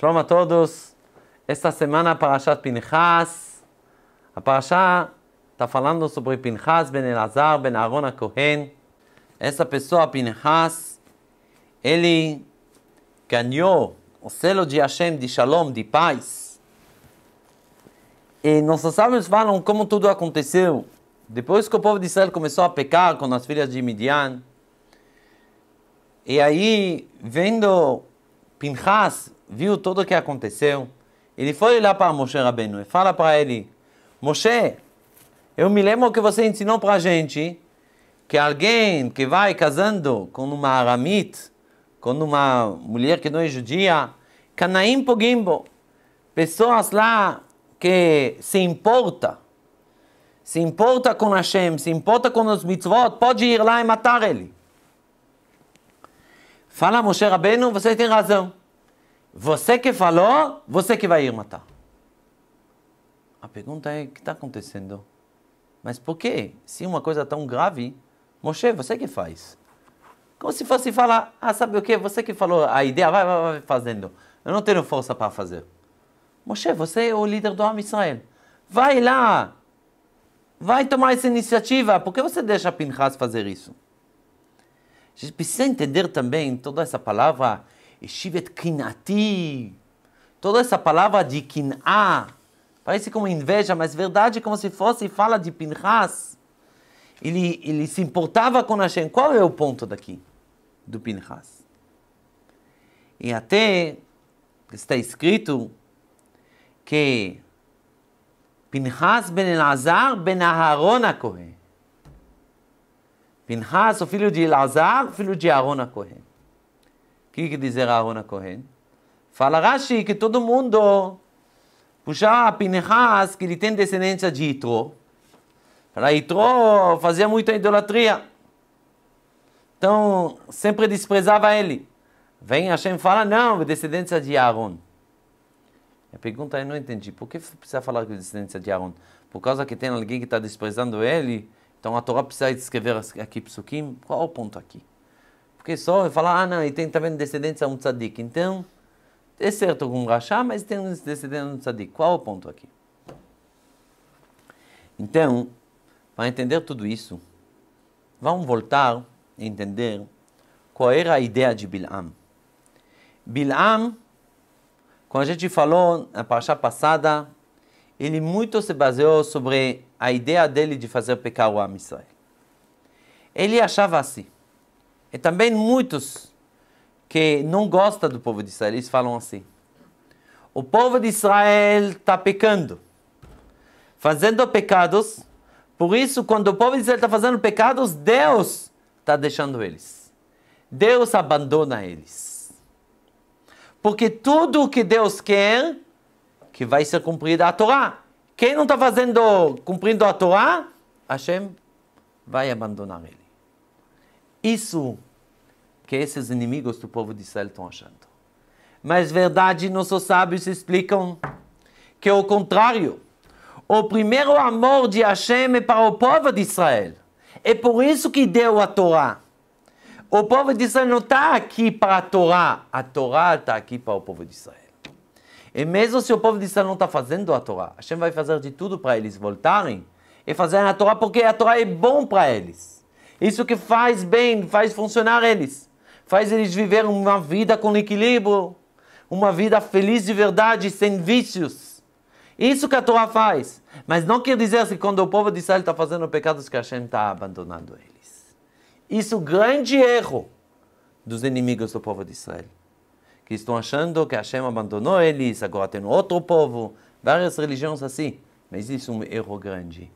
Shalom a todos. Esta semana a Parashat Pinchas. A Parashá está falando sobre Pinchas ben Elazar ben Aaron Cohen. Essa pessoa, Pinchas, ele ganhou o selo de Hashem de Shalom, de paz. E nossos sábios falam como tudo aconteceu. Depois que o povo de Israel começou a pecar com as filhas de Midian, e aí, vendo Pinchas, viu tudo o que aconteceu. Ele foi lá para Moshe Rabbeinu e fala para ele, Moshe, eu me lembro que você ensinou para a gente que alguém que vai casando com uma aramit com uma mulher que não é judia, Canaim Pogimbo, pessoas lá que se importa, se importa com Hashem, se importa com os mitzvot, pode ir lá e matar ele. Fala Moshe Rabbeinu, você tem razão. Você que falou, você que vai ir matar. A pergunta é: o que está acontecendo? Mas por quê? Se uma coisa é tão grave, Moshe, você que faz. Como se fosse falar: ah, sabe o que? Você que falou a ideia, vai, vai, vai fazendo. Eu não tenho força para fazer. Moshe, você é o líder do Am Israel. Vai lá! Vai tomar essa iniciativa. Por que você deixa Pinchas fazer isso? A gente precisa entender também toda essa palavra Estive kinati. Toda essa palavra de kiná parece como inveja, mas verdade como se fosse fala de Pinchas. Ele, ele se importava com Hashem. Qual é o ponto daqui, do Pinchas? E até está escrito que Pinchas ben Elazar ben Aharon Cohen. Pinhas o filho de Elazar, filho de Aharon Cohen. O que, que dizer Aaron Cohen? Fala Rashi que todo mundo puxar Pinhas, que ele tem descendência de Itro. Para Itro fazia muita idolatria. Então, sempre desprezava ele. Vem Hashem fala, não, descendência de Aaron. A pergunta é, não entendi. Por que precisa falar que é descendência de Aaron? Por causa que tem alguém que está desprezando ele? Então a Torá precisa escrever aqui psukim? Qual é o ponto aqui? Porque só falar, ah, não, e tem também descendentes a um tzadik. Então, é certo com Rachá, mas tem descendência a um tzadik. Qual é o ponto aqui? Então, para entender tudo isso, vamos voltar a entender qual era a ideia de Bilam. Bilam, como a gente falou na parte passada, ele muito se baseou sobre a ideia dele de fazer pecar o Amisrael. Ele achava assim. E também muitos que não gostam do povo de Israel, eles falam assim: o povo de Israel está pecando, fazendo pecados, por isso, quando o povo de Israel está fazendo pecados, Deus está deixando eles. Deus abandona eles. Porque tudo o que Deus quer, que vai ser cumprido a Torá. Quem não está fazendo, cumprindo a Torá, Hashem vai abandonar ele. Isso que esses inimigos do povo de Israel estão achando. Mas verdade, nossos sábios explicam que é o contrário. O primeiro amor de Hashem é para o povo de Israel. É por isso que deu a Torá. O povo de Israel não está aqui para a Torá. A Torá está aqui para o povo de Israel. E mesmo se o povo de Israel não está fazendo a Torá, Hashem vai fazer de tudo para eles voltarem e fazer a Torá porque a Torá é bom para eles. Isso que faz bem, faz funcionar eles. Faz eles viver uma vida com equilíbrio, uma vida feliz de verdade, sem vícios. Isso que a Torá faz. Mas não quer dizer que assim, quando o povo de Israel está fazendo pecados que Hashem está abandonando eles. Isso é um grande erro dos inimigos do povo de Israel. Que estão achando que Hashem abandonou eles, agora tem outro povo. Várias religiões assim. Mas isso é um erro grande.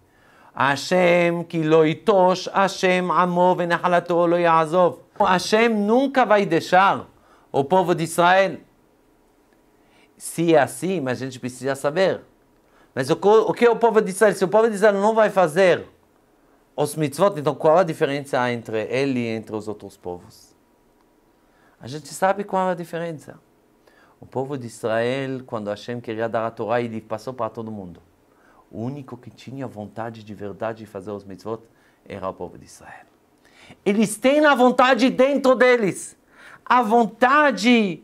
Hashem, Kiloitosh, Hashem, Amo, Venehalato, Loyazov. Hashem nunca vai deixar o povo de Israel. Se é assim, mas a gente precisa saber. Mas o, o que é o povo de Israel? Se o povo de Israel não vai fazer os mitzvot, então qual a diferença entre ele e entre os outros povos? A gente sabe qual a diferença. O povo de Israel, quando Hashem queria dar a Torá, ele passou para todo mundo o único que tinha vontade de verdade de fazer os mitzvot era o povo de Israel. Eles têm a vontade dentro deles, a vontade,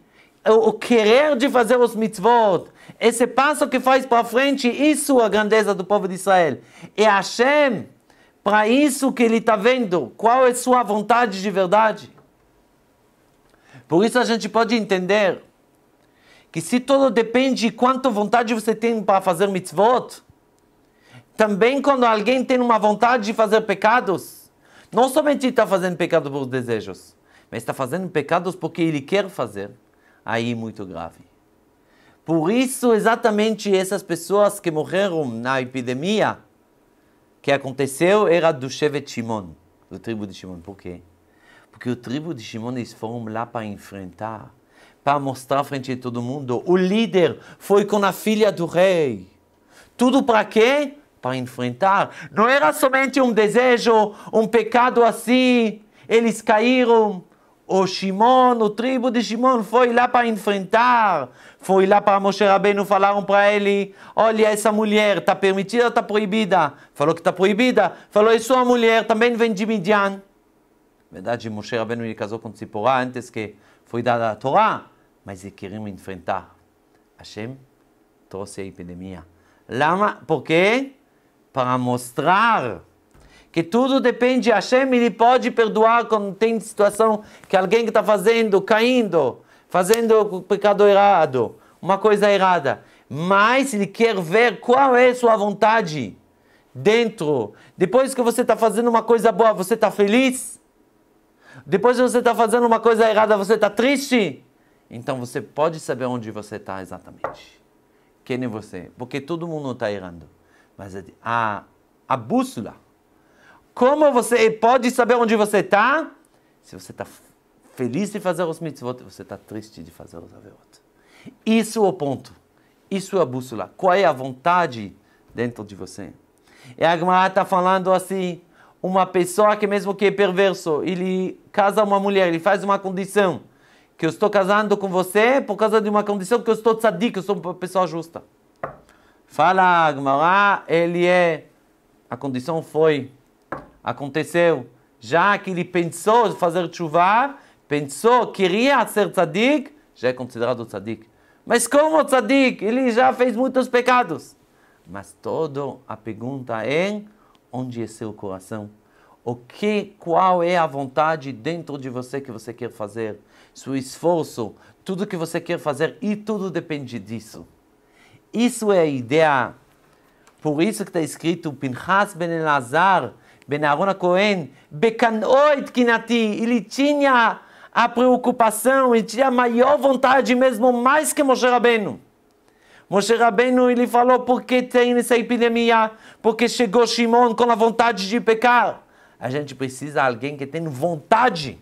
o querer de fazer os mitzvot, esse passo que faz para frente, isso é a grandeza do povo de Israel. E é Hashem, para isso que ele está vendo, qual é sua vontade de verdade. Por isso a gente pode entender que se tudo depende de quanto vontade você tem para fazer mitzvot, também quando alguém tem uma vontade de fazer pecados, não somente está fazendo pecado por desejos, mas está fazendo pecados porque ele quer fazer, aí é muito grave. Por isso, exatamente essas pessoas que morreram na epidemia que aconteceu era do Shevet Shimon, do tribo de Shimon. Por quê? Porque o tribo de Shimon eles foram lá para enfrentar, para mostrar frente a todo mundo. O líder foi com a filha do rei. Tudo para quê? para enfrentar. Não era somente um desejo, um pecado assim. Eles caíram. O Shimon, o tribo de Shimon, foi lá para enfrentar. Foi lá para Moshe Rabbeinu, falaram para ele, olha, essa mulher está permitida ou está proibida? Falou que está proibida. Falou, é sua mulher também vem de Midian. Na verdade, Moshe Rabbeinu ele casou com Tzipora antes que foi dada a Torá. Mas eles queriam enfrentar. Hashem trouxe a epidemia. Lama, por quê? para mostrar que tudo depende de Hashem, ele pode perdoar quando tem situação que alguém está fazendo, caindo, fazendo o pecado errado, uma coisa errada. Mas ele quer ver qual é sua vontade dentro. Depois que você está fazendo uma coisa boa, você está feliz? Depois que você está fazendo uma coisa errada, você está triste? Então você pode saber onde você está exatamente. Quem é você? Porque todo mundo está errando. Mas a, a bússola. Como você pode saber onde você está? Se você está feliz de fazer os mitzvot, você está triste de fazer os averot. Isso é o ponto. Isso é a bússola. Qual é a vontade dentro de você? E a Gemara está falando assim, uma pessoa que mesmo que é perverso, ele casa uma mulher, ele faz uma condição, que eu estou casando com você por causa de uma condição que eu estou tzadik, eu sou uma pessoa justa. Fala Agmará, ele é. A condição foi. Aconteceu. Já que ele pensou fazer chuva, pensou, queria ser tzadik, já é considerado tzadik. Mas como tzadik? Ele já fez muitos pecados. Mas toda a pergunta é: onde é seu coração? O que, qual é a vontade dentro de você que você quer fazer? Seu esforço, tudo que você quer fazer e tudo depende disso. Isso é a ideia. Por isso que está escrito Pinchas ben Elazar, ben Aaron Cohen, becanoit kinati. Ele tinha a preocupação, ele tinha a maior vontade, mesmo mais que Moshe Rabbeinu. Moshe Rabbeinu, ele falou, porque tem essa epidemia? Porque chegou Shimon com a vontade de pecar. A gente precisa de alguém que tenha vontade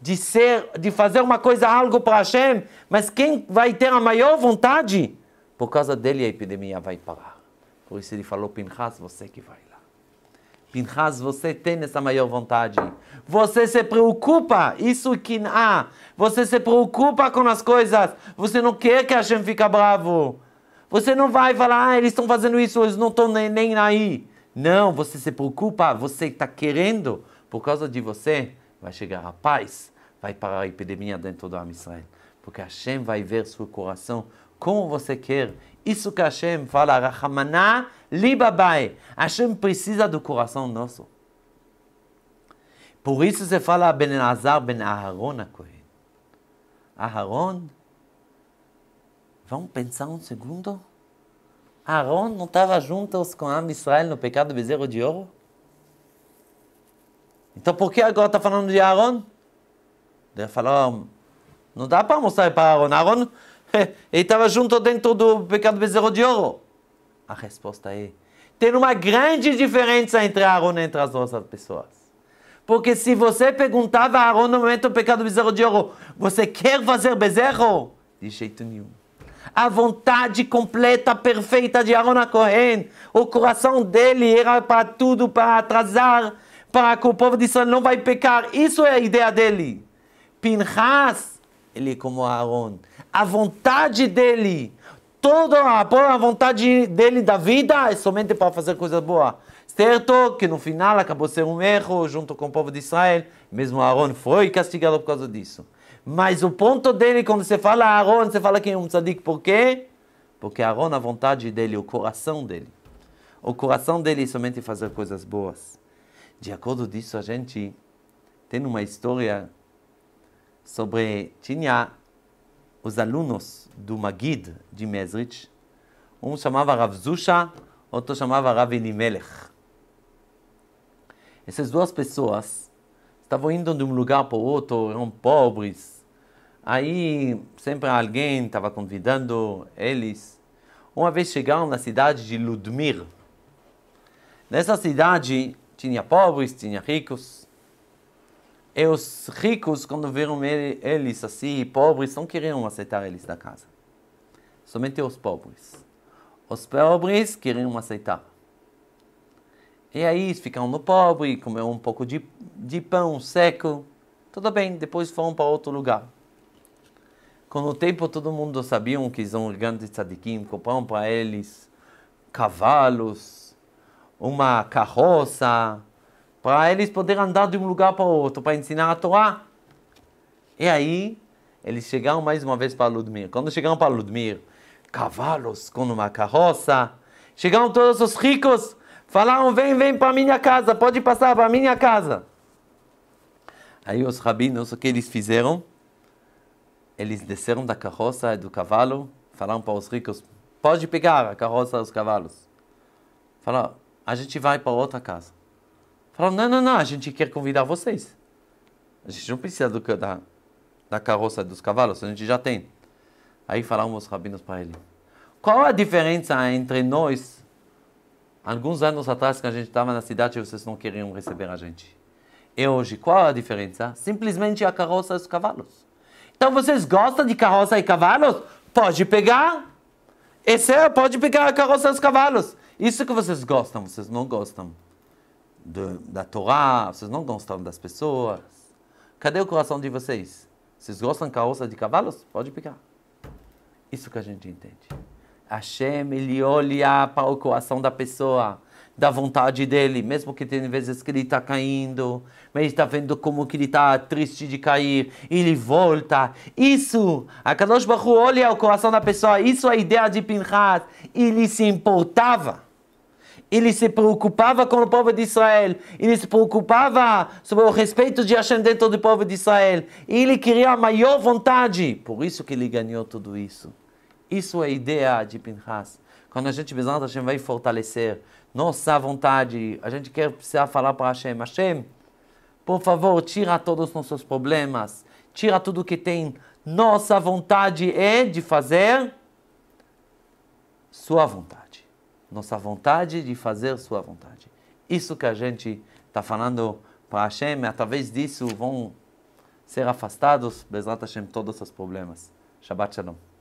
de ser, de fazer uma coisa, algo para Hashem. Mas quem vai ter a maior vontade? Por causa dele a epidemia vai parar. Por isso ele falou, Pinchas, você que vai lá. Pinchas, você tem essa maior vontade. Você se preocupa, isso que há. Ah, você se preocupa com as coisas. Você não quer que a Hashem fique bravo. Você não vai falar, ah, eles estão fazendo isso, eles não estão nem, nem aí. Não, você se preocupa, você está querendo. Por causa de você, vai chegar a paz. Vai parar a epidemia dentro do Israel. Porque Hashem vai ver seu coração como você quer. Isso que Hashem fala, Rahamaná libabai. Hashem precisa do coração nosso. Por isso se fala Ben Azar Ben Aharon a Cohen. Aharon, vamos pensar um segundo? Aharon não estava juntos com Am Israel no pecado do bezerro de ouro? Então por que agora está falando de Aharon? Ele falou, ah, não dá para mostrar para Aharon. Aharon Ele estava junto dentro do pecado bezerro de ouro. A resposta é: tem uma grande diferença entre Aaron e entre as outras pessoas. Porque se você perguntava a Aaron no momento do pecado bezerro de ouro, você quer fazer bezerro? De jeito nenhum. A vontade completa, perfeita de Aaron Cohen, o coração dele era para tudo, para atrasar, para que o povo de Israel não vai pecar. Isso é a ideia dele. Pinhas ele é como Aaron. A vontade dele, toda a boa vontade dele da vida é somente para fazer coisa boa. Certo que no final acabou sendo um erro junto com o povo de Israel. Mesmo Aaron foi castigado por causa disso. Mas o ponto dele, quando você fala Aaron, você fala que é um tzadik. Por quê? Porque Aaron, a vontade dele, o coração dele. O coração dele é somente fazer coisas boas. De acordo disso, a gente tem uma história sobre tinha os alunos do Magid de Mezrich. Um chamava Rav Zusha, outro chamava Rav Elimelech. Essas duas pessoas estavam indo de um lugar para o outro, eram pobres. Aí sempre alguém estava convidando eles. Uma vez chegaram na cidade de Ludmir. Nessa cidade tinha pobres, tinha ricos. E os ricos, quando viram ele, eles assim, pobres, não queriam aceitar eles da casa. Somente os pobres. Os pobres queriam aceitar. E aí ficaram pobre, comeram um pouco de, de pão seco. Tudo bem, depois foram para outro lugar. Com o tempo, todo mundo sabia que são grandes tzadikim, compraram para eles cavalos, uma carroça, para eles poderem andar de um lugar para outro, para ensinar a Torá. E aí, eles chegaram mais uma vez para Ludmir. Quando chegaram para Ludmir, cavalos com uma carroça, chegaram todos os ricos, falaram, vem, vem para minha casa, pode passar para minha casa. Aí os rabinos, o que eles fizeram? Eles desceram da carroça e do cavalo, falaram para os ricos, pode pegar a carroça e os cavalos. Falaram, a gente vai para outra casa. Falaram, não, não, não, a gente quer convidar vocês. A gente não precisa do, da, da carroça dos cavalos, a gente já tem. Aí falaram os rabinos para ele, qual a diferença entre nós, alguns anos atrás que a gente estava na cidade e vocês não queriam receber a gente? E hoje, qual a diferença? Simplesmente a carroça e os cavalos. Então vocês gostam de carroça e cavalos? Pode pegar. Esse é, pode pegar a carroça e os cavalos. Isso que vocês gostam, vocês não gostam do, da Torá, vocês não gostam das pessoas. Cadê o coração de vocês? Vocês gostam de carroça de cavalos? Pode picar. Isso que a gente entende. Hashem, ele olha para o coração da pessoa, da vontade dele, mesmo que tenha vezes que ele está caindo, mas ele está vendo como que ele está triste de cair, ele volta. Isso, a Kadosh Baruch olha o coração da pessoa, isso é a ideia de Pinhas. Ele se importava ele se preocupava com o povo de Israel. Ele se preocupava sobre o respeito de Hashem dentro do povo de Israel. Ele queria a maior vontade. Por isso que ele ganhou tudo isso. Isso é a ideia de Pinhas. Quando a gente Bezerra Hashem vai fortalecer nossa vontade, a gente quer precisar falar para Hashem, Hashem, por favor, tira todos os nossos problemas, tira tudo que tem. Nossa vontade é de fazer sua vontade nossa vontade de fazer sua vontade. Isso que a gente está falando para Hashem, é, através disso vão ser afastados, Bezrat Hashem, todos os problemas. Shabbat Shalom.